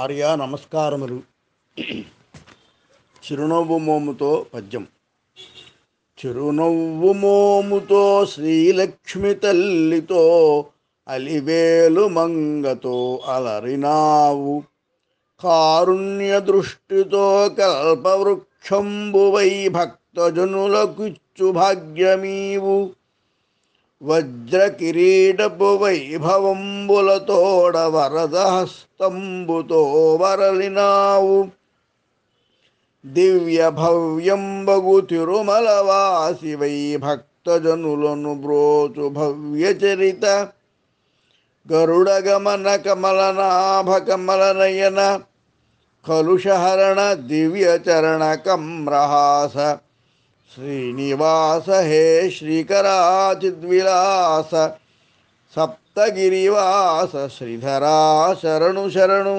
ఆర్య నమస్కారములు చిరునవ్వు మోముతో పద్యం చిరునవ్వు మోముతో శ్రీలక్ష్మి తల్లితో అలివేలు మంగతో అలరినావు కారుణ్య దృష్టితో కల్పవృక్షంబువై భక్తజనులకుచ్చు భాగ్యమీవు వజ్రకిరీటపు వైభవంబులతోడ వరదహస్తంబుతో వరలినావు దివ్య తిరుమల వాసి వై భక్తజనులను బ్రోచు భవ్య చరిత గరుడగమన కమలనాభ కమలనయన కలుషహరణ దివ్యచరణ కమ్రహాస श्रीनिवास हे श्रीकराचिद्विलास सप्तगिरिवास श्रीधरा शरणु शरणु